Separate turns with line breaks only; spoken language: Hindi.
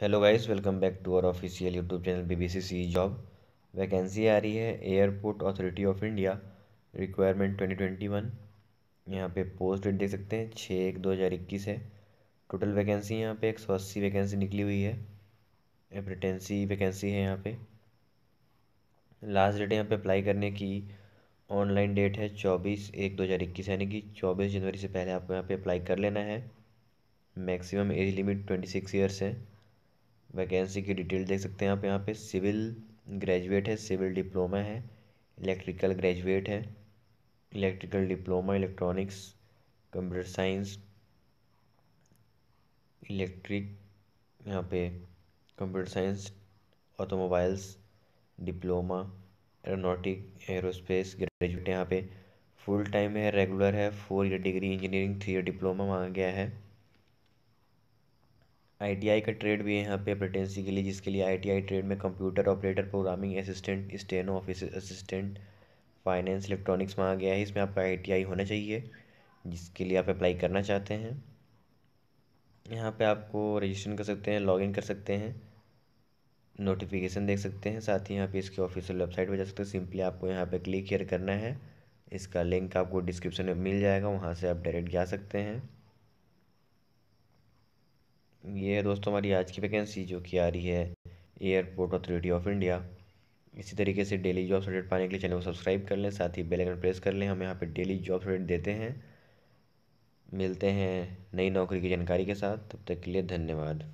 hello guys welcome back to our official YouTube channel BBC C job vacancy आ रही है airport authority of India requirement 2021 यहाँ पे पोस्ट डेट देख सकते हैं छः एक दो हज़ार इक्कीस है टोटल वैकेंसी यहाँ पे एक सौ अस्सी वैकेंसी निकली हुई है एप्रिटेंसी वैकेंसी है यहाँ पे लास्ट डेट यहाँ पे अप्लाई करने की ऑनलाइन डेट है चौबीस एक दो हज़ार इक्कीस यानी कि चौबीस जनवरी से पहले आपको यहाँ पे अप्लाई कर लेना है maximum age limit twenty six years है वैकेंसी की डिटेल देख सकते हैं आप यहाँ पे सिविल ग्रेजुएट है सिविल डिप्लोमा है इलेक्ट्रिकल ग्रेजुएट है electrical diploma electronics computer science electric यहाँ पे computer science automobiles diploma aeronautic aerospace graduate यहाँ पे फुल टाइम है रेगुलर है four year degree engineering three year diploma मांगा गया है आईटीआई का ट्रेड भी है यहाँ पे अप्रेटेंसी के लिए जिसके लिए आईटीआई ट्रेड में computer operator programming assistant steno office assistant finance electronics मांगा गया है इसमें आपका आईटीआई होना चाहिए जिसके लिए आप अप्लाई करना चाहते हैं यहाँ पे आपको रजिस्ट्रेशन कर सकते हैं लॉगिन कर सकते हैं नोटिफिकेशन देख सकते हैं साथ ही यहाँ पे इसके ऑफिशियल वेबसाइट पर जा सकते हैं सिंपली आपको यहाँ पे क्लिक हेयर करना है इसका लिंक आपको डिस्क्रिप्शन में मिल जाएगा वहाँ से आप डायरेक्ट जा सकते हैं ये है दोस्तों हमारी आज की वैकेंसी जो कि आ रही है एयरपोर्ट अथॉरिटी ऑफ इंडिया इसी तरीके से डेली जॉब अपडेट पाने के लिए चैनल को सब्सक्राइब कर लें साथ ही बेल आइकन प्रेस कर लें हम यहाँ पे डेली जॉब अपडेट देते हैं मिलते हैं नई नौकरी की जानकारी के साथ तब तक के लिए धन्यवाद